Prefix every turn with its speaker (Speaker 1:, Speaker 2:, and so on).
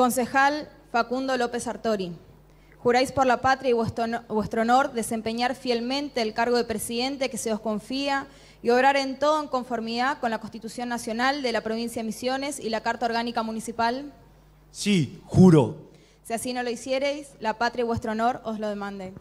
Speaker 1: Concejal Facundo López Artori, juráis por la patria y vuestro, honor desempeñar fielmente el cargo de presidente que se os confía y obrar en todo en conformidad con la Constitución Nacional de la Provincia de Misiones y la Carta Orgánica Municipal?
Speaker 2: Sí, juro.
Speaker 1: Si así no lo hiciereis, la patria y vuestro honor os lo demanden.